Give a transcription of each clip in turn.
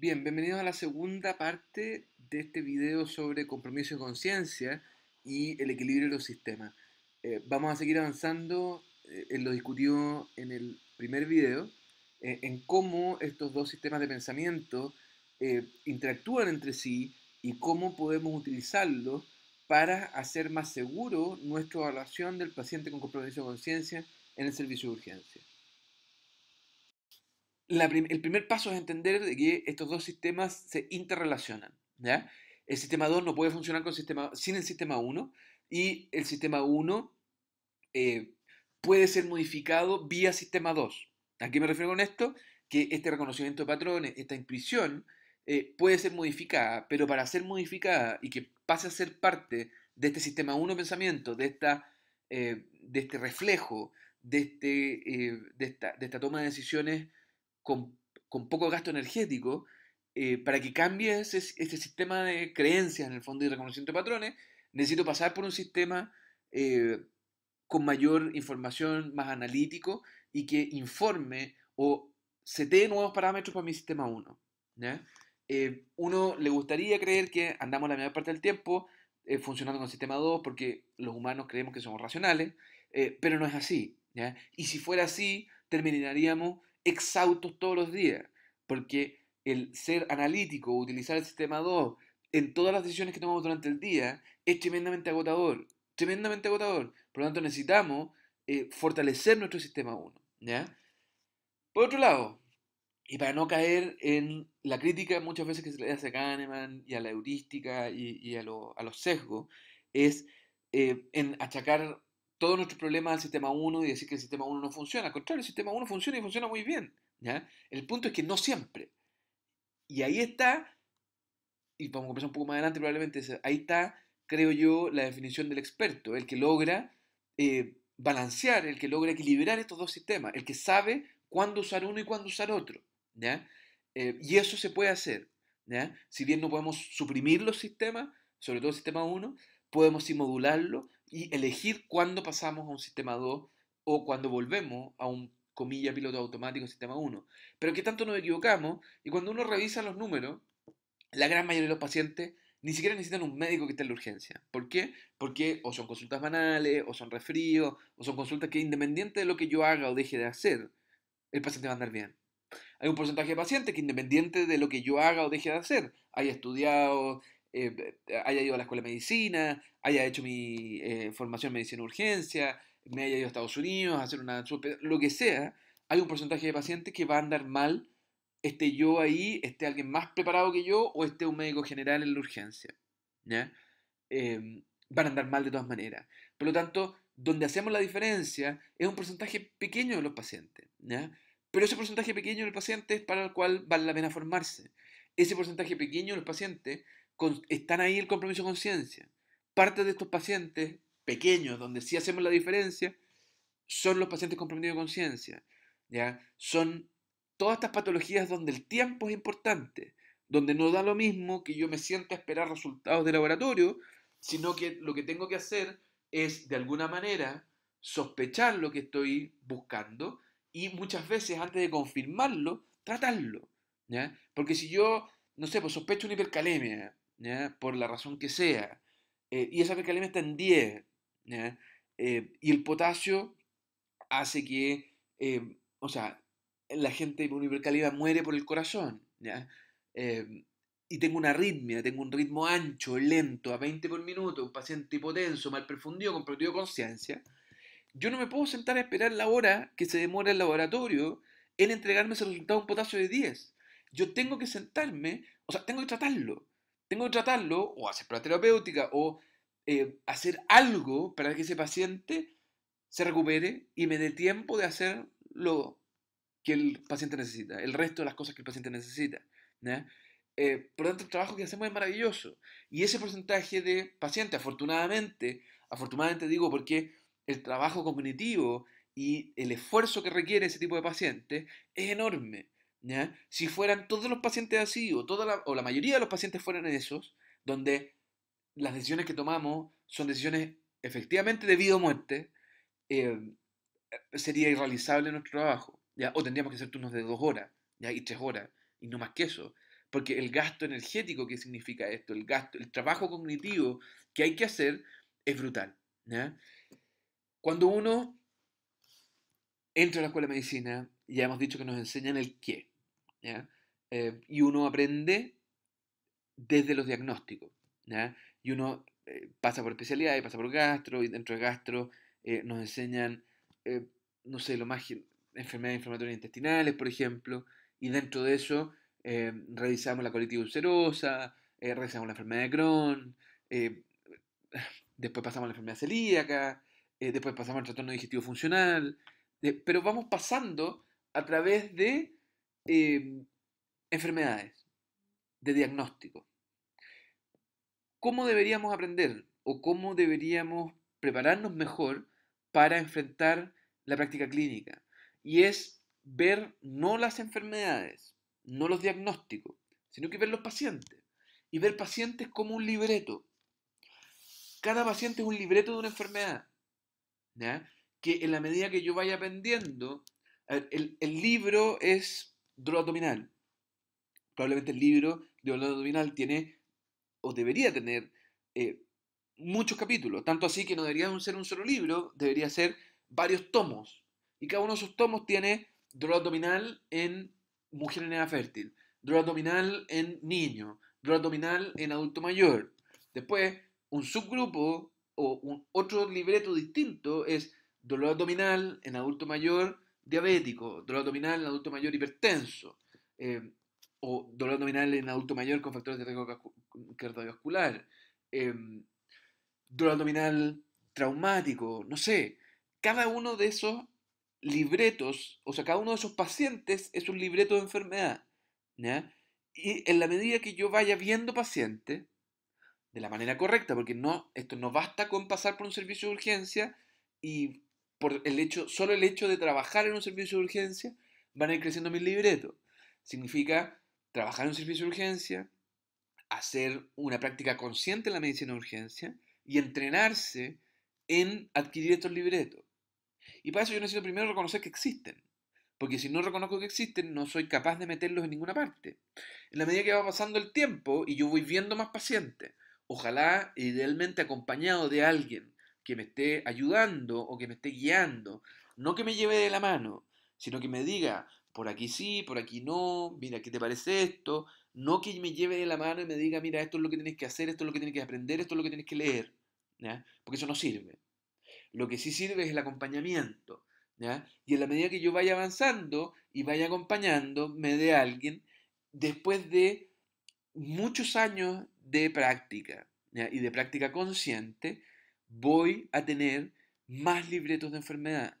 Bien, bienvenidos a la segunda parte de este video sobre compromiso y conciencia y el equilibrio de los sistemas. Eh, vamos a seguir avanzando eh, en lo discutido en el primer video, eh, en cómo estos dos sistemas de pensamiento interactúan entre sí y cómo podemos utilizarlos para hacer más seguro nuestra evaluación del paciente con compromiso de conciencia en el servicio de urgencia el primer paso es entender que estos dos sistemas se interrelacionan. El sistema 2 no puede funcionar sin el sistema 1 y el sistema 1 eh, puede ser modificado vía sistema 2. ¿A qué me refiero con esto? Que este reconocimiento de patrones, esta inscripción, eh, puede ser modificada, pero para ser modificada y que pase a ser parte de este sistema 1 pensamiento, de, esta, eh, de este reflejo, de, este, de esta toma de decisiones con, poco gasto energético, eh, para que cambie ese, sistema de creencias en el fondo y reconocimiento de patrones, necesito pasar por un sistema eh, con mayor información, más analítico y que informe o setee nuevos parámetros para mi sistema 1. Eh, uno le gustaría creer que andamos la mayor parte del tiempo funcionando con el sistema 2 porque los humanos creemos que somos racionales, pero no es así. Y si fuera así, terminaríamos exhaustos todos los días, porque el ser analítico, utilizar el sistema 2 en todas las decisiones que tomamos durante el día, es tremendamente agotador, tremendamente agotador. Por lo tanto, necesitamos eh, fortalecer nuestro sistema 1. ¿ya? Por otro lado, y para no caer en la crítica muchas veces que se le hace a Kahneman y a la heurística y, a, los sesgos, es eh, en achacar todos nuestros problemas al sistema 1 y decir que el sistema 1 no funciona. Al contrario, el sistema 1 funciona y funciona muy bien. El punto es que no siempre. Y ahí está, y vamos a empezar un poco más adelante probablemente, ahí está, creo yo, la definición del experto, el que logra eh, balancear, el que logra equilibrar estos dos sistemas, el que sabe cuándo usar uno y cuándo usar otro. Eh, y eso se puede hacer. Si bien no podemos suprimir los sistemas, sobre todo el sistema 1, podemos sí modularlo, y elegir cuándo pasamos a un sistema 2 o cuándo volvemos a un comilla piloto automático sistema 1. Pero que tanto nos equivocamos y cuando uno revisa los números, la gran mayoría de los pacientes ni siquiera necesitan un médico que esté en la urgencia. ¿Por qué? Porque o son consultas banales, o son resfríos, o son consultas que independiente de lo que yo haga o deje de hacer, el paciente va a andar bien. Hay un porcentaje de pacientes que independiente de lo que yo haga o deje de hacer, haya estudiado, eh, haya ido a la escuela de medicina, haya hecho mi eh, formación en medicina de urgencia, me haya ido a Estados Unidos a hacer una... lo que sea, hay un porcentaje de pacientes que va a andar mal, esté yo ahí, esté alguien más preparado que yo o esté un médico general en la urgencia. Em, van a andar mal de todas maneras. Por lo tanto, donde hacemos la diferencia es un porcentaje pequeño de los pacientes. Pero ese porcentaje pequeño de los pacientes es para el cual vale la pena formarse. Ese porcentaje pequeño de los pacientes están ahí el compromiso con conciencia. Parte de estos pacientes pequeños, donde sí hacemos la diferencia, son los pacientes comprometidos de conciencia. Son todas estas patologías donde el tiempo es importante, donde no da lo mismo que yo me sienta a esperar resultados de laboratorio, sino que lo que tengo que hacer es, de alguna manera, sospechar lo que estoy buscando y muchas veces, antes de confirmarlo, tratarlo. Porque si yo, no sé, pues sospecho una hipercalemia por la razón que sea. Eh, y esa calidad está en 10. Eh, y el potasio hace que, eh, o sea, la gente con hipercalemia muere por el corazón. y tengo una arritmia, tengo un ritmo ancho, lento, a 20 por minuto, un paciente hipotenso, mal perfundido, con de conciencia. Yo no me puedo sentar a esperar la hora que se demora el laboratorio en entregarme ese resultado de un potasio de 10. Yo tengo que sentarme, o sea, tengo que tratarlo. Tengo que tratarlo o hacer prueba terapéutica o eh, hacer algo para que ese paciente se recupere y me dé tiempo de hacer lo que el paciente necesita, el resto de las cosas que el paciente necesita. Eh, por lo tanto, el trabajo que hacemos es maravilloso. Y ese porcentaje de pacientes, afortunadamente, afortunadamente digo porque el trabajo cognitivo y el esfuerzo que requiere ese tipo de pacientes es enorme. Si fueran todos los pacientes así, o, toda la, mayoría de los pacientes fueran esos, donde las decisiones que tomamos son decisiones efectivamente de vida o muerte, em, eh, sería irrealizable nuestro trabajo, ¿ya? O tendríamos que hacer turnos de dos horas, ¿ya? Y tres horas, y no más que eso. Porque el gasto energético que significa esto, el gasto, el trabajo cognitivo que hay que hacer es brutal, Cuando uno entra a la escuela de medicina, ya hemos dicho que nos enseñan el qué, eh, y uno aprende desde los diagnósticos. Y uno eh, pasa por y pasa por gastro, y dentro de gastro eh, nos enseñan, no sé, lo más enfermedades inflamatorias intestinales, por ejemplo, y dentro de eso revisamos la colitis ulcerosa, revisamos la enfermedad de Crohn, después pasamos a la enfermedad celíaca, después pasamos al trastorno digestivo funcional, pero vamos pasando a través de Em, enfermedades, de diagnóstico. ¿Cómo deberíamos aprender o cómo deberíamos prepararnos mejor para enfrentar la práctica clínica? Y es ver no las enfermedades, no los diagnósticos, sino que ver los pacientes. Y ver pacientes como un libreto. Cada paciente es un libreto de una enfermedad. Que en la medida que yo vaya aprendiendo, el libro es dolor abdominal. Probablemente el libro de dolor abdominal tiene o debería tener eh, muchos capítulos, tanto así que no debería ser un solo libro, debería ser varios tomos. Y cada uno de esos tomos tiene dolor abdominal en mujer en edad fértil, dolor abdominal en niño, dolor abdominal en adulto mayor. Después, un subgrupo o otro libreto distinto es dolor abdominal en adulto mayor diabético, dolor abdominal en adulto mayor hipertenso, em, o dolor abdominal en adulto mayor con factores de riesgo cardiovascular, em, dolor abdominal traumático, no sé. Cada uno de esos libretos, o sea, cada uno de esos pacientes es un libreto de enfermedad. Y en la medida que yo vaya viendo pacientes, de la manera correcta, porque no, esto no basta con pasar por un servicio de urgencia y por el hecho, solo el hecho de trabajar en un servicio de urgencia, van a ir creciendo mis libretos. Significa trabajar en un servicio de urgencia, hacer una práctica consciente en la medicina de urgencia y entrenarse en adquirir estos libretos. Y para eso yo necesito primero reconocer que existen, porque si no reconozco que existen, no soy capaz de meterlos en ninguna parte. En la medida que va pasando el tiempo y yo voy viendo más pacientes, ojalá idealmente acompañado de alguien que me esté ayudando o que me esté guiando. No que me lleve de la mano, sino que me diga, por aquí sí, por aquí no, mira, ¿qué te parece esto? No que me lleve de la mano y me diga, mira, esto es lo que tienes que hacer, esto es lo que tienes que aprender, esto es lo que tienes que leer, porque eso no sirve. Lo que sí sirve es el acompañamiento. Y en la medida que yo vaya avanzando y vaya acompañándome de alguien, después de muchos años de práctica y de práctica consciente, voy a tener más libretos de enfermedad.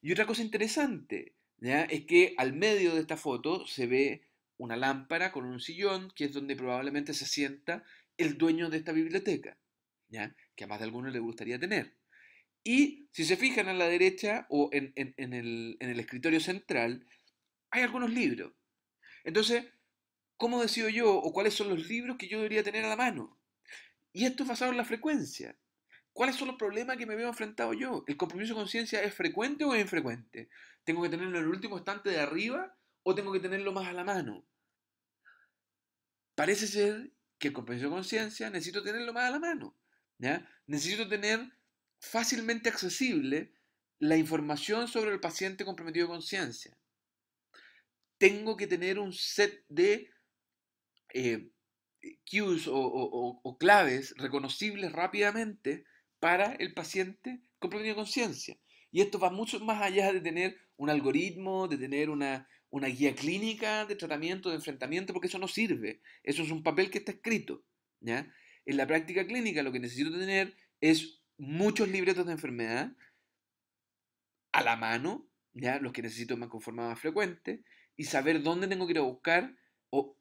Y otra cosa interesante es que al medio de esta foto se ve una lámpara con un sillón, que es donde probablemente se sienta el dueño de esta biblioteca, ¿ya? que a más de algunos le gustaría tener. Y si se fijan a la derecha o en, el, en el escritorio central, hay algunos libros. Entonces, ¿cómo decido yo o cuáles son los libros que yo debería tener a la mano? Y esto es basado en la frecuencia. ¿Cuáles son los problemas que me veo enfrentado yo? ¿El compromiso de conciencia es frecuente o es infrecuente? ¿Tengo que tenerlo en el último estante de arriba o tengo que tenerlo más a la mano? Parece ser que el compromiso de conciencia necesito tenerlo más a la mano. ¿ya? Necesito tener fácilmente accesible la información sobre el paciente comprometido de conciencia. Tengo que tener un set de eh, cues o claves reconocibles rápidamente para el paciente con plena conciencia. Y esto va mucho más allá de tener un algoritmo, de tener una, una guía clínica de tratamiento, de enfrentamiento, porque eso no sirve. Eso es un papel que está escrito. ¿ya? En la práctica clínica lo que necesito tener es muchos libretos de enfermedad a la mano, ¿ya? los que necesito más conformados más frecuente, y saber dónde tengo que ir a buscar o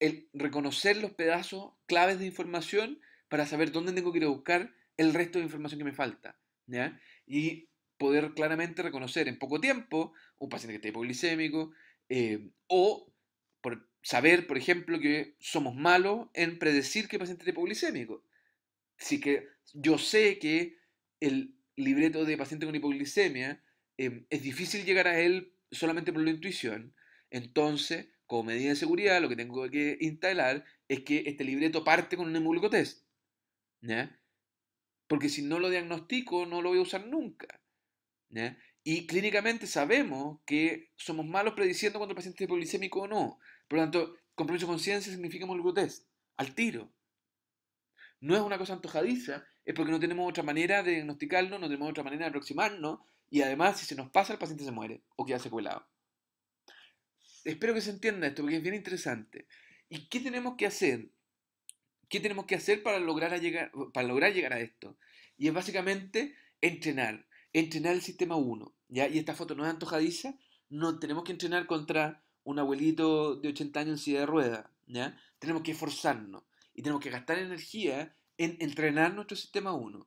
el reconocer los pedazos claves de información para saber dónde tengo que ir a buscar el resto de información que me falta. ¿ya? Y poder claramente reconocer en poco tiempo un paciente que está hipoglicémico eh, o saber, por ejemplo, que somos malos en predecir que el paciente está hipoglicémico. Así que yo sé que el libreto de paciente con hipoglicemia eh, es difícil llegar a él solamente por la intuición. Entonces, como medida de seguridad, lo que tengo que instalar es que este libreto parte con un hemoglucotest. ¿ya? porque si no lo diagnostico no lo voy a usar nunca. Y clínicamente sabemos que somos malos prediciendo cuando el paciente es polisémico o no. Por lo tanto, compromiso de conciencia significa test al tiro. No es una cosa antojadiza, es porque no tenemos otra manera de diagnosticarlo, no tenemos otra manera de aproximarnos, y además si se nos pasa el paciente se muere o queda secuelado. Espero que se entienda esto porque es bien interesante. ¿Y qué tenemos que hacer? ¿Qué tenemos que hacer para lograr, llegar, para lograr llegar a esto? Y es básicamente entrenar, entrenar el sistema 1. Y esta foto no es antojadiza, no tenemos que entrenar contra un abuelito de 80 años en silla de ruedas. ¿ya? Tenemos que esforzarnos y tenemos que gastar energía en entrenar nuestro sistema 1.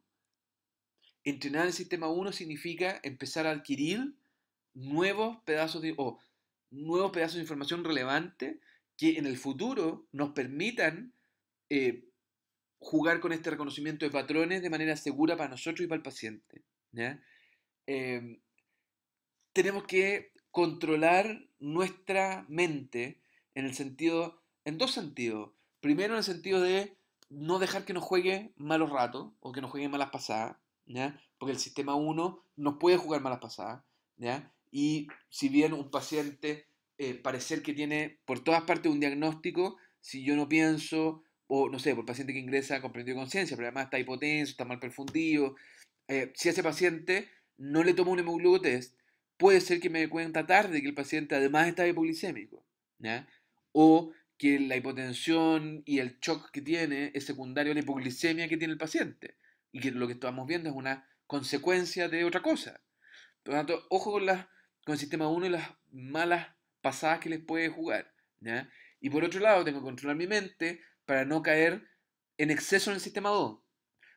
Entrenar el sistema 1 significa empezar a adquirir nuevos pedazos de, o nuevos pedazos de información relevante que en el futuro nos permitan eh, jugar con este reconocimiento de patrones de manera segura para nosotros y para el paciente. Em, tenemos que controlar nuestra mente en el sentido, en dos sentidos. Primero, en el sentido de no dejar que nos juegue malos ratos o que nos jueguen malas pasadas, porque el sistema 1 nos puede jugar malas pasadas. Y si bien un paciente eh, parecer que tiene por todas partes un diagnóstico, si yo no pienso, o no sé, por paciente que ingresa con de conciencia, pero además está hipotenso, está mal perfundido. Eh, si ese paciente no le tomo un hemoglobotest, puede ser que me dé cuenta tarde que el paciente además está hipoglicémico, o que la hipotensión y el shock que tiene es secundario a la hipoglicemia que tiene el paciente, y que lo que estamos viendo es una consecuencia de otra cosa. Por lo tanto, ojo con, con el sistema 1 y las malas pasadas que les puede jugar. Y por otro lado, tengo que controlar mi mente, para no caer en exceso en el sistema 2.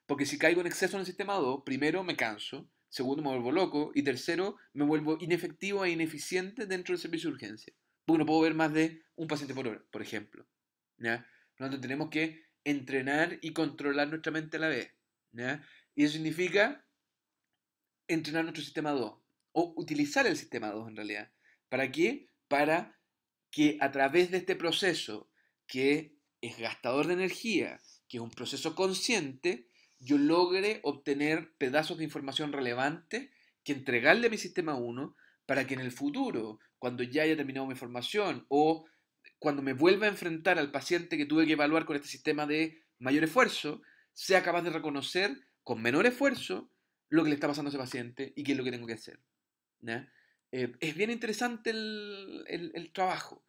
Porque si caigo en exceso en el sistema 2, primero me canso, segundo me vuelvo loco y tercero me vuelvo inefectivo e ineficiente dentro del servicio de urgencia. Porque no puedo ver más de un paciente por hora, por ejemplo. ¿ya? Por lo tanto, tenemos que entrenar y controlar nuestra mente a la vez. Y eso significa entrenar nuestro sistema 2 o utilizar el sistema 2 en realidad. ¿Para qué? Para que a través de este proceso que es gastador de energía, que es un proceso consciente, yo logre obtener pedazos de información relevante que entregarle a mi sistema 1 para que en el futuro, cuando ya haya terminado mi formación o cuando me vuelva a enfrentar al paciente que tuve que evaluar con este sistema de mayor esfuerzo, sea capaz de reconocer con menor esfuerzo lo que le está pasando a ese paciente y qué es lo que tengo que hacer. Eh, es bien interesante el trabajo.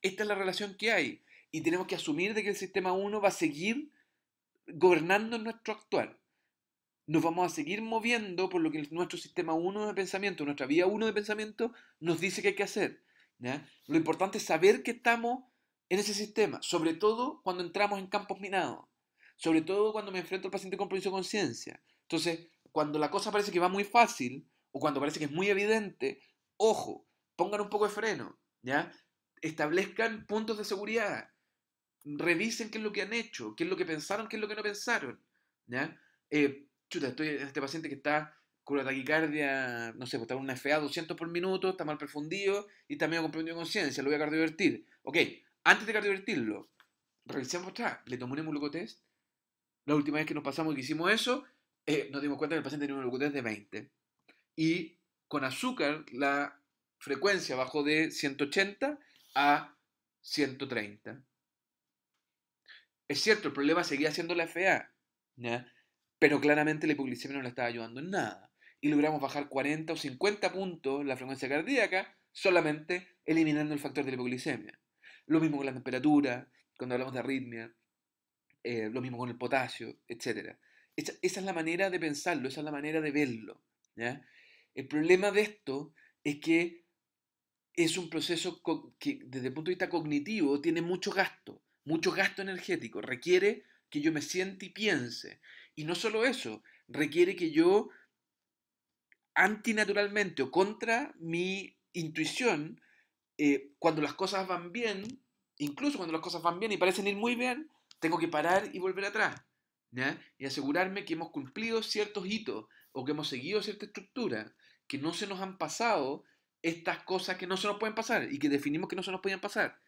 Esta es la relación que hay y tenemos que asumir de que el sistema 1 va a seguir gobernando nuestro actual. Nos vamos a seguir moviendo por lo que nuestro sistema 1 de pensamiento, nuestra vía 1 de pensamiento nos dice que hay que hacer. Lo importante es saber que estamos en ese sistema, sobre todo cuando entramos en campos minados, sobre todo cuando me enfrento al paciente con compromiso de conciencia. Entonces, cuando la cosa parece que va muy fácil o cuando parece que es muy evidente, ojo, pongan un poco de freno, ¿ya? Establezcan puntos de seguridad, revisen qué es lo que han hecho, qué es lo que pensaron, qué es lo que no pensaron. ¿ya? Eh, chuta, estoy este paciente que está con la taquicardia, no sé, pues, está con una FA 200 por minuto, está mal perfundido y también ha comprendido conciencia, lo voy a cardiovertir. Ok, antes de cardiovertirlo, revisemos atrás, le tomó un test. La última vez que nos pasamos que hicimos eso, eh, nos dimos cuenta que el paciente tenía un hemolocotest de 20. Y con azúcar, la frecuencia bajó de 180 a 130. Es cierto, el problema seguía siendo la FA, pero claramente la hipoglicemia no la estaba ayudando en nada. Y logramos bajar 40 o 50 puntos la frecuencia cardíaca solamente eliminando el factor de la hipoglicemia. Lo mismo con la temperatura, cuando hablamos de arritmia, eh, lo mismo con el potasio, etc. Esa, es la manera de pensarlo, esa es la manera de verlo. El problema de esto es que es un proceso que desde el punto de vista cognitivo tiene mucho gasto mucho gasto energético, requiere que yo me siente y piense. Y no solo eso, requiere que yo antinaturalmente o contra mi intuición, eh, cuando las cosas van bien, incluso cuando las cosas van bien y parecen ir muy bien, tengo que parar y volver atrás. Y asegurarme que hemos cumplido ciertos hitos o que hemos seguido cierta estructura, que no se nos han pasado estas cosas que no se nos pueden pasar y que definimos que no se nos podían pasar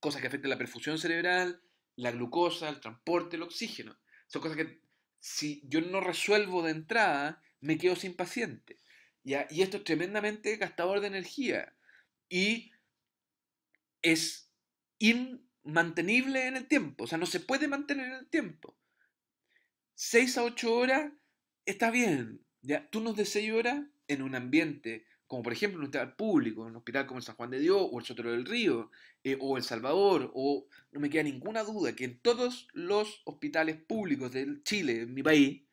cosas que afectan la perfusión cerebral, la glucosa, el transporte, el oxígeno. Son cosas que si yo no resuelvo de entrada, me quedo sin paciente. Y esto es tremendamente gastador de energía y es inmantenible en el tiempo, o sea, no se puede mantener en el tiempo. 6 a 8 horas está bien, ¿ya? nos de 6 horas en un ambiente como por ejemplo en un hospital público, en un hospital como el San Juan de Dios o el Sotero del Río eh, o El Salvador, o no me queda ninguna duda que en todos los hospitales públicos de Chile, en mi país,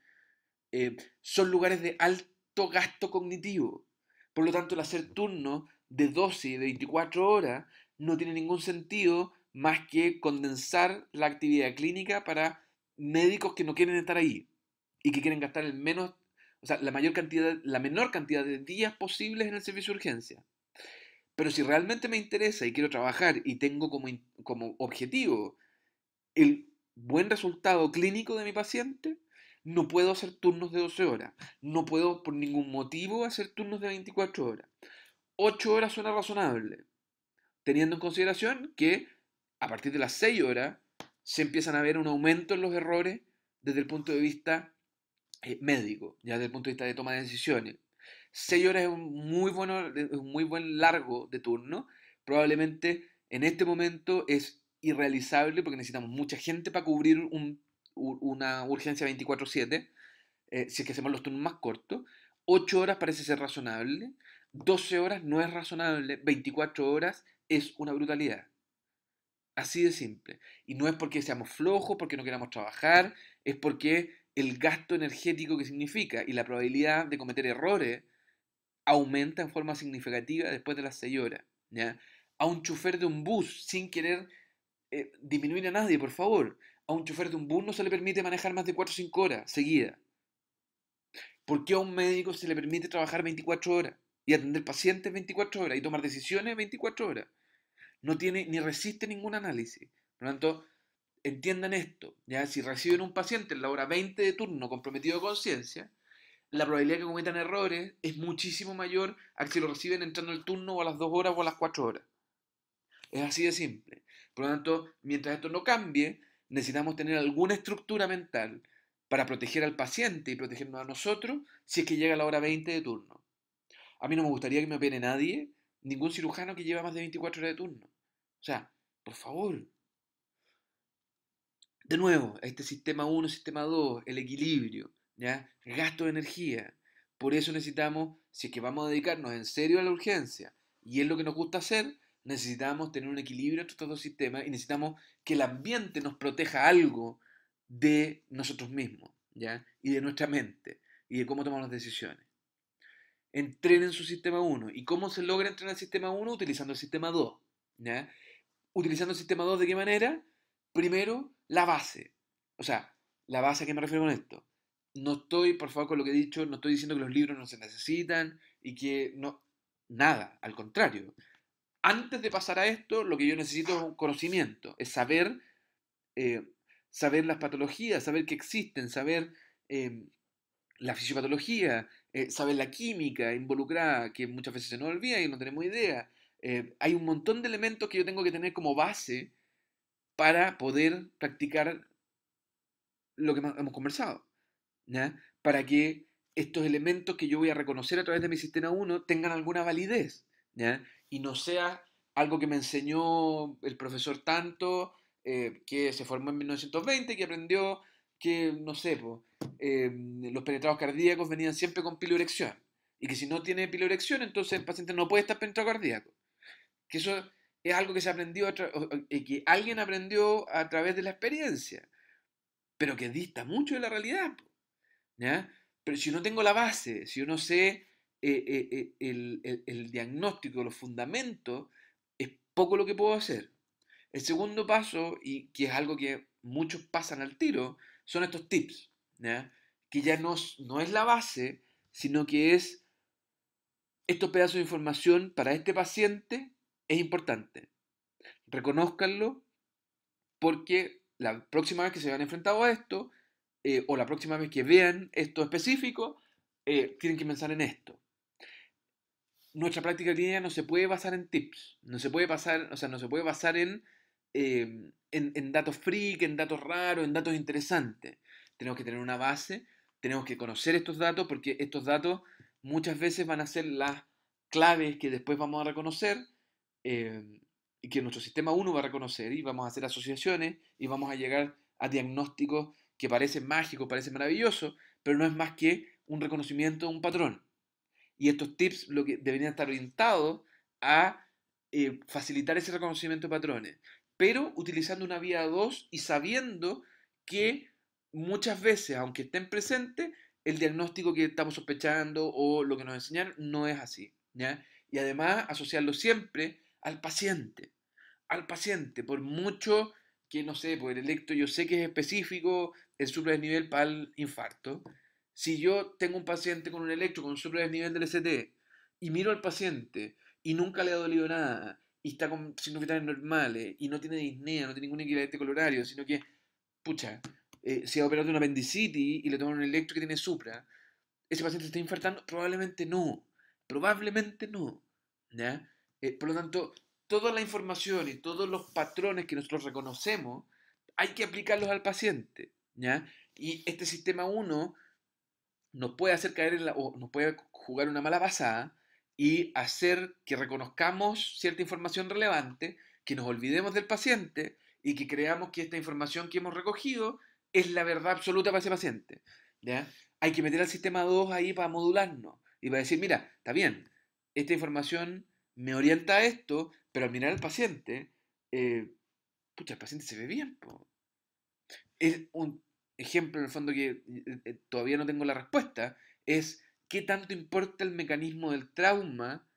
eh, son lugares de alto gasto cognitivo. Por lo tanto, el hacer turno de 12 y de 24 horas no tiene ningún sentido más que condensar la actividad clínica para médicos que no quieren estar ahí y que quieren gastar el menos o sea, la, mayor cantidad, la menor cantidad de días posibles en el servicio de urgencia. Pero si realmente me interesa y quiero trabajar y tengo como, como objetivo el buen resultado clínico de mi paciente, no puedo hacer turnos de 12 horas. No puedo por ningún motivo hacer turnos de 24 horas. 8 horas suena razonable, teniendo en consideración que a partir de las 6 horas se empiezan a ver un aumento en los errores desde el punto de vista eh, médico, ya desde el punto de vista de toma de decisiones. 6 horas es un muy, bueno, muy buen largo de turno. Probablemente en este momento es irrealizable porque necesitamos mucha gente para cubrir una urgencia 24/7, eh, si es que hacemos los turnos más cortos. 8 horas parece ser razonable, 12 horas no es razonable, 24 horas es una brutalidad. Así de simple. Y no es porque seamos flojos, porque no queramos trabajar, es porque el gasto energético que significa y la probabilidad de cometer errores aumenta en forma significativa después de las 6 horas. ¿ya? A un chofer de un bus, sin querer eh, disminuir a nadie, por favor, a un chofer de un bus no se le permite manejar más de 4 o 5 horas seguidas. ¿Por qué a un médico se le permite trabajar 24 horas y atender pacientes 24 horas y tomar decisiones 24 horas? No tiene ni resiste ningún análisis. Por lo tanto, entiendan esto, ¿ya? si reciben un paciente en la hora 20 de turno comprometido de conciencia, la probabilidad de que cometan errores es muchísimo mayor a que si lo reciben entrando el turno o a las 2 horas o a las 4 horas. Es así de simple. Por lo tanto, mientras esto no cambie, necesitamos tener alguna estructura mental para proteger al paciente y protegernos a nosotros si es que llega la hora 20 de turno. A mí no me gustaría que me opere nadie, ningún cirujano que lleva más de 24 horas de turno. O sea, por favor, de nuevo, este sistema 1, sistema 2, el equilibrio, ¿ya? gasto de energía. Por eso necesitamos, si es que vamos a dedicarnos en serio a la urgencia, y es lo que nos gusta hacer, necesitamos tener un equilibrio entre estos dos sistemas y necesitamos que el ambiente nos proteja algo de nosotros mismos, ¿ya? Y de nuestra mente y de cómo tomamos las decisiones. Entrenen su sistema 1. ¿Y cómo se logra entrenar el sistema 1? Utilizando el sistema 2. ¿ya? Utilizando el sistema 2 de qué manera? Primero, la base. O sea, la base a qué me refiero con esto. No estoy, por favor, con lo que he dicho, no estoy diciendo que los libros no se necesitan y que no... Nada, al contrario. Antes de pasar a esto, lo que yo necesito es un conocimiento, es saber, eh, saber las patologías, saber que existen, saber em, la fisiopatología, eh, saber la química involucrada, que muchas veces se nos olvida y no tenemos idea. Eh, hay un montón de elementos que yo tengo que tener como base para poder practicar lo que hemos conversado, para que estos elementos que yo voy a reconocer a través de mi sistema 1 tengan alguna validez y no sea algo que me enseñó el profesor tanto, eh, que se formó en 1920, que aprendió que, no sé, em, los penetrados cardíacos venían siempre con pilorección y que si no tiene pilorección, entonces el paciente no puede estar penetrado cardíaco. Que eso es algo que se aprendió y que alguien aprendió a través de la experiencia, pero que dista mucho de la realidad. Pero si no tengo la base, si yo no sé eh, eh, eh, el, diagnóstico, los fundamentos, es poco lo que puedo hacer. El segundo paso, y que es algo que muchos pasan al tiro, son estos tips, que ya no, no es la base, sino que es estos pedazos de información para este paciente es importante. Reconózcanlo porque la próxima vez que se vean enfrentados a esto, eh, o la próxima vez que vean esto específico, eh, tienen que pensar en esto. Nuestra práctica clínica no se puede basar en tips, no se puede pasar, o sea, no se puede basar eh, en, en, datos freak, en datos raros, en datos interesantes. Tenemos que tener una base, tenemos que conocer estos datos, porque estos datos muchas veces van a ser las claves que después vamos a reconocer eh, que nuestro sistema 1 va a reconocer y vamos a hacer asociaciones y vamos a llegar a diagnósticos que parecen mágicos, parecen maravillosos, pero no es más que un reconocimiento de un patrón. Y estos tips lo que deberían estar orientados a eh, facilitar ese reconocimiento de patrones, pero utilizando una vía 2 y sabiendo que muchas veces, aunque estén presentes, el diagnóstico que estamos sospechando o lo que nos enseñan no es así. Y además asociarlo siempre al paciente, al paciente, por mucho que no sé, por el electro, yo sé que es específico el supra-desnivel para el infarto. Si yo tengo un paciente con un electro con un supra nivel del ST y miro al paciente y nunca le ha dolido nada y está con signos vitales normales y no tiene disnea, no tiene ningún equivalente colorario, sino que, pucha, eh, se ha operado una apendicitis y le toman un electro que tiene supra, ¿ese paciente está infartando? Probablemente no, probablemente no. ¿Ya? Eh, por lo tanto, toda la información y todos los patrones que nosotros reconocemos, hay que aplicarlos al paciente. ¿ya? Y este sistema 1 nos puede hacer caer en la, o nos puede jugar una mala pasada y hacer que reconozcamos cierta información relevante, que nos olvidemos del paciente y que creamos que esta información que hemos recogido es la verdad absoluta para ese paciente. ¿ya? Hay que meter al sistema 2 ahí para modularnos y para decir, mira, está bien, esta información me orienta a esto, pero al mirar al paciente, eh, pucha, el paciente se ve bien. Es un ejemplo en el fondo que eh, eh, todavía no tengo la respuesta, es qué tanto importa el mecanismo del trauma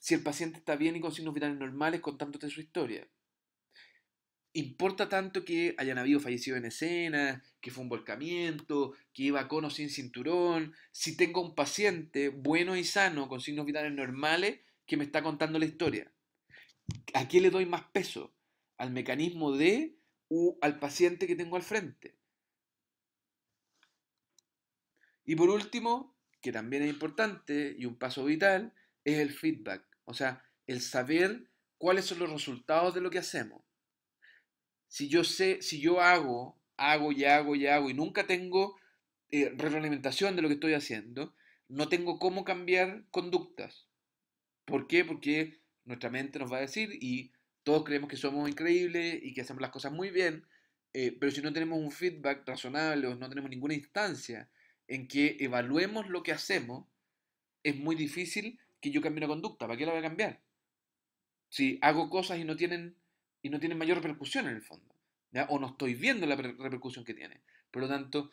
si el paciente está bien y con signos vitales normales contándote su historia. ¿Importa tanto que hayan habido fallecido en escena, que fue un volcamiento, que iba con o sin cinturón? Si tengo un paciente bueno y sano con signos vitales normales, que me está contando la historia. ¿A qué le doy más peso? ¿Al mecanismo de o al paciente que tengo al frente? Y por último, que también es importante y un paso vital, es el feedback, o sea, el saber cuáles son los resultados de lo que hacemos. Si yo sé, si yo hago, hago y hago y hago y nunca tengo eh, de lo que estoy haciendo, no tengo cómo cambiar conductas. ¿Por qué? Porque nuestra mente nos va a decir y todos creemos que somos increíbles y que hacemos las cosas muy bien, eh, pero si no tenemos un feedback razonable o no tenemos ninguna instancia en que evaluemos lo que hacemos, es muy difícil que yo cambie la conducta. ¿Para qué la voy a cambiar? Si hago cosas y no tienen, y no tienen mayor repercusión en el fondo, o no estoy viendo la repercusión que tiene. Por lo tanto,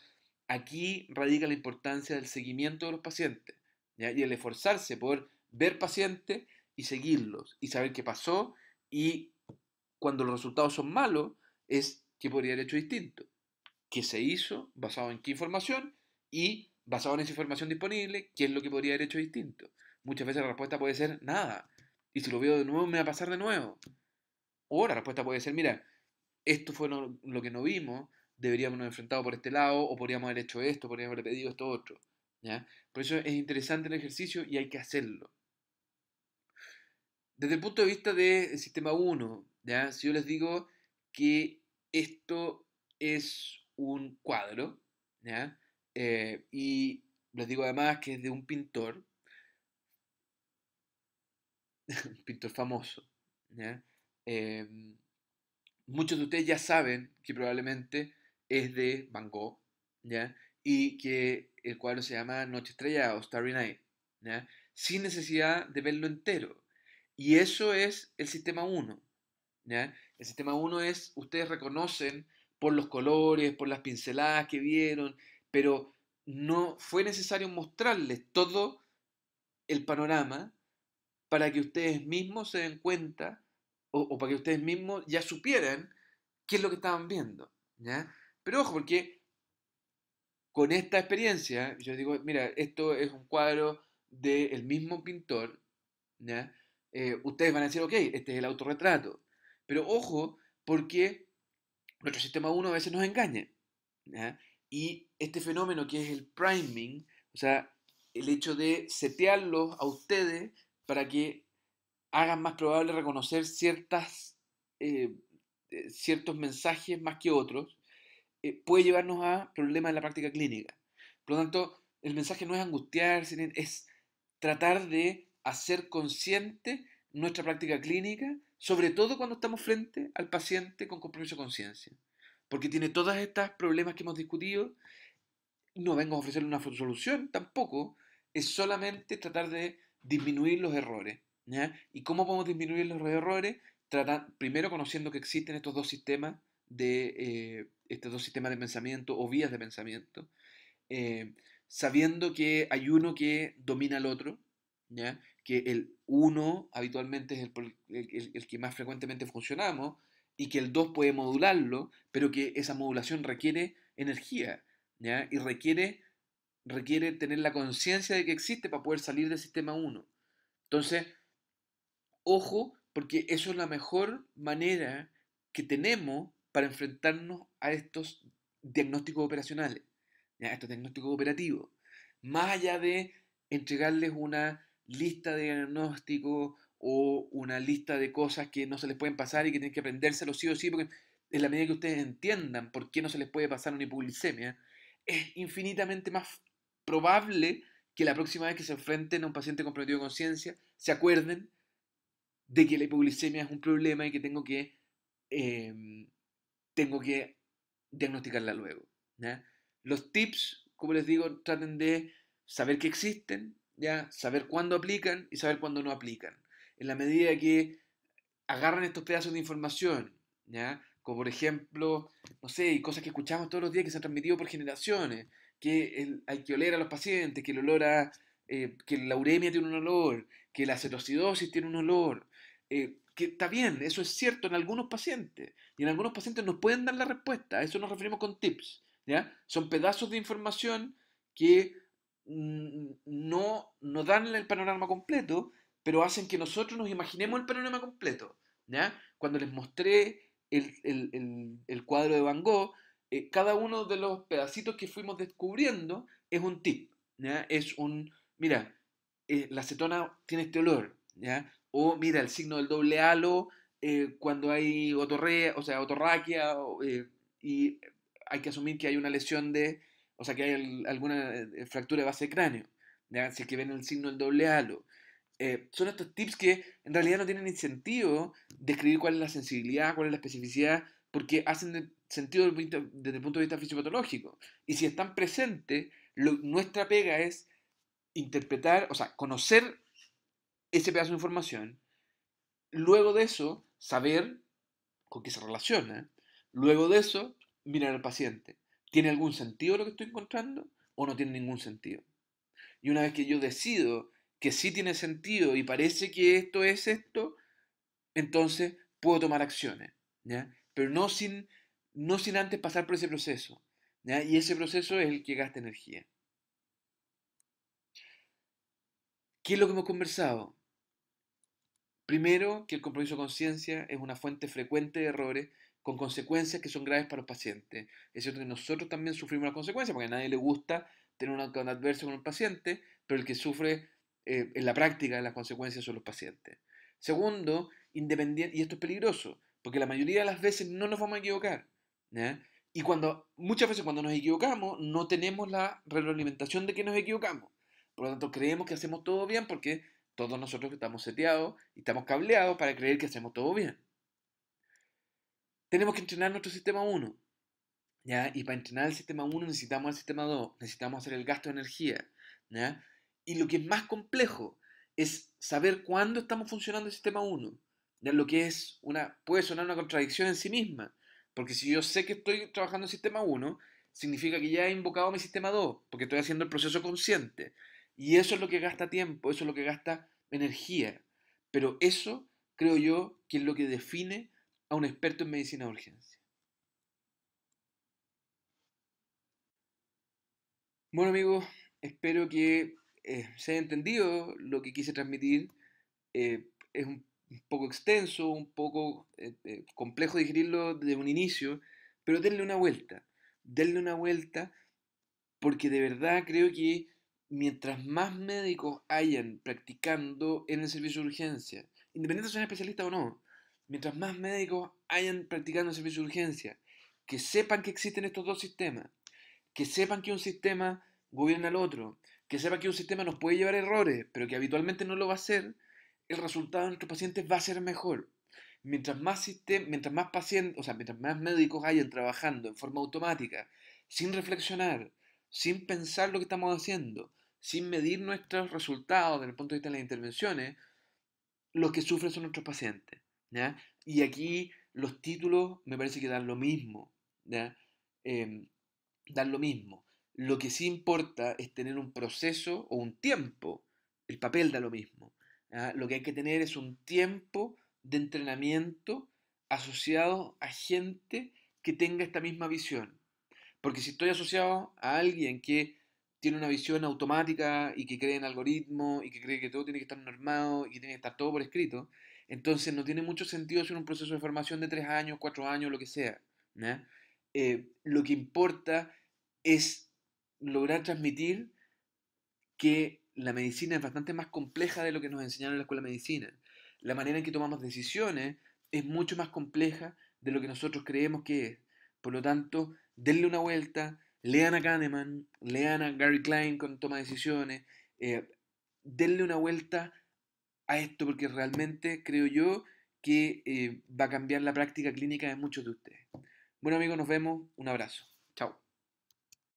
aquí radica la importancia del seguimiento de los pacientes y el esforzarse por ver pacientes y seguirlos y saber qué pasó y cuando los resultados son malos es qué podría haber hecho distinto, qué se hizo, basado en qué información y basado en esa información disponible, qué es lo que podría haber hecho distinto. Muchas veces la respuesta puede ser nada y si lo veo de nuevo me va a pasar de nuevo. O la respuesta puede ser, mira, esto fue lo, que no vimos, deberíamos haber enfrentado por este lado o podríamos haber hecho esto, podríamos haber pedido esto otro. ¿ya? Por eso es interesante el ejercicio y hay que hacerlo. Desde el punto de vista del eh, sistema 1, ¿ya? si yo les digo que esto es un cuadro, eh, y les digo además que es de un pintor, un pintor famoso, em, muchos de ustedes ya saben que probablemente es de Van Gogh, y que el cuadro se llama Noche Estrella o Starry Night, sin necesidad de verlo entero. Y eso es el sistema 1. El sistema 1 es, ustedes reconocen por los colores, por las pinceladas que vieron, pero no fue necesario mostrarles todo el panorama para que ustedes mismos se den cuenta o, para que ustedes mismos ya supieran qué es lo que estaban viendo. Pero ojo, porque con esta experiencia, yo digo, mira, esto es un cuadro del mismo pintor, ¿ya? Eh, ustedes van a decir, ok, este es el autorretrato. Pero ojo, porque nuestro sistema 1 a veces nos engaña. Y este fenómeno que es el priming, o sea, el hecho de setearlos a ustedes para que hagan más probable reconocer ciertas, eh, eh, ciertos mensajes más que otros, puede llevarnos a problemas en la práctica clínica. Por lo tanto, el mensaje no es angustiarse, es tratar de hacer consciente nuestra práctica clínica, sobre todo cuando estamos frente al paciente con compromiso de conciencia. Porque tiene todas estas problemas que hemos discutido. No vengo a ofrecerle una solución tampoco. Es solamente tratar de disminuir los errores. ¿Y cómo podemos disminuir los errores? Tratar, primero conociendo que existen estos dos sistemas de eh, estos dos sistemas de pensamiento o vías de pensamiento, eh, sabiendo que hay uno que domina al otro, que el 1 habitualmente es el, que más frecuentemente funcionamos y que el 2 puede modularlo, pero que esa modulación requiere energía y requiere, requiere tener la conciencia de que existe para poder salir del sistema 1. Entonces, ojo, porque eso es la mejor manera que tenemos para enfrentarnos a estos diagnósticos operacionales, a estos diagnósticos operativos. Más allá de entregarles una lista de diagnóstico o una lista de cosas que no se les pueden pasar y que tienen que aprendérselo sí o sí, porque en la medida que ustedes entiendan por qué no se les puede pasar una hipoglicemia, es infinitamente más probable que la próxima vez que se enfrenten a un paciente comprometido de conciencia, se acuerden de que la hipoglicemia es un problema y que tengo que, em, tengo que diagnosticarla luego. Los tips, como les digo, traten de saber que existen, ¿ya? Saber cuándo aplican y saber cuándo no aplican. En la medida que agarran estos pedazos de información, ¿ya? Como por ejemplo, no sé, cosas que escuchamos todos los días que se han transmitido por generaciones, que hay que oler a los pacientes, que el olor a, eh, que la uremia tiene un olor, que la cetoacidosis tiene un olor, eh, que está bien, eso es cierto en algunos pacientes, y en algunos pacientes nos pueden dar la respuesta, a eso nos referimos con tips, ¿ya? Son pedazos de información que no, no dan el panorama completo, pero hacen que nosotros nos imaginemos el panorama completo. ¿ya? Cuando les mostré el, cuadro de Van Gogh, eh, cada uno de los pedacitos que fuimos descubriendo es un tip. Es un, mira, eh, la acetona tiene este olor. ¿ya? O mira, el signo del doble halo eh, cuando hay otorrea, o sea, otorraquia, y hay que asumir que hay una lesión de o sea que hay alguna eh, fractura de base de cráneo, si es que ven el signo del doble halo. Eh, son estos tips que en realidad no tienen sentido describir cuál es la sensibilidad, cuál es la especificidad, porque hacen sentido desde el punto de vista fisiopatológico. Y si están presentes, nuestra pega es interpretar, o sea, conocer ese pedazo de información, luego de eso, saber con qué se relaciona, luego de eso, mirar al paciente. ¿Tiene algún sentido lo que estoy encontrando o no tiene ningún sentido? Y una vez que yo decido que sí tiene sentido y parece que esto es esto, entonces puedo tomar acciones, Pero no sin, no sin antes pasar por ese proceso, Y ese proceso es el que gasta energía. ¿Qué es lo que hemos conversado? Primero, que el compromiso de conciencia es una fuente frecuente de errores con consecuencias que son graves para los pacientes. Es cierto que nosotros también sufrimos las consecuencias, porque a nadie le gusta tener un acto adverso con un paciente, pero el que sufre eh, en la práctica las consecuencias son los pacientes. Segundo, independiente, y esto es peligroso, porque la mayoría de las veces no nos vamos a equivocar. Y cuando, muchas veces cuando nos equivocamos, no tenemos la retroalimentación de que nos equivocamos. Por lo tanto, creemos que hacemos todo bien porque todos nosotros estamos seteados y estamos cableados para creer que hacemos todo bien tenemos que entrenar nuestro sistema 1. ¿ya? Y para entrenar el sistema 1 necesitamos el sistema 2, necesitamos hacer el gasto de energía. ¿ya? Y lo que es más complejo es saber cuándo estamos funcionando el sistema 1. ¿ya? Lo que es una, puede sonar una contradicción en sí misma, porque si yo sé que estoy trabajando en sistema 1, significa que ya he invocado mi sistema 2, porque estoy haciendo el proceso consciente. Y eso es lo que gasta tiempo, eso es lo que gasta energía. Pero eso creo yo que es lo que define a un experto en medicina de urgencia. Bueno amigos, espero que eh, se haya entendido lo que quise transmitir. Eh, es un, poco extenso, un poco eh, complejo digerirlo desde un inicio, pero denle una vuelta, denle una vuelta, porque de verdad creo que mientras más médicos hayan practicando en el servicio de urgencia, independientemente si son especialistas o no, mientras más médicos hayan practicando el servicio de urgencia, que sepan que existen estos dos sistemas, que sepan que un sistema gobierna al otro, que sepan que un sistema nos puede llevar errores, pero que habitualmente no lo va a hacer, el resultado de nuestros pacientes va a ser mejor. Mientras más, sistema, mientras más pacientes, o mientras más médicos hayan trabajando en forma automática, sin reflexionar, sin pensar lo que estamos haciendo, sin medir nuestros resultados desde el punto de vista de las intervenciones, los que sufren son nuestros pacientes. Y aquí los títulos me parece que dan lo mismo, em, dan lo mismo. Lo que sí importa es tener un proceso o un tiempo. El papel da lo mismo. Lo que hay que tener es un tiempo de entrenamiento asociado a gente que tenga esta misma visión. Porque si estoy asociado a alguien que tiene una visión automática y que cree en algoritmos y que cree que todo tiene que estar normado y que tiene que estar todo por escrito, entonces no tiene mucho sentido hacer un proceso de formación de tres años, cuatro años, lo que sea. Eh, lo que importa es lograr transmitir que la medicina es bastante más compleja de lo que nos enseñaron en la escuela de medicina. La manera en que tomamos decisiones es mucho más compleja de lo que nosotros creemos que es. Por lo tanto, denle una vuelta, lean a Kahneman, lean a Gary Klein con toma de decisiones, eh, denle una vuelta a esto porque realmente creo yo que eh, va a cambiar la práctica clínica de muchos de ustedes. Bueno amigos, nos vemos. Un abrazo.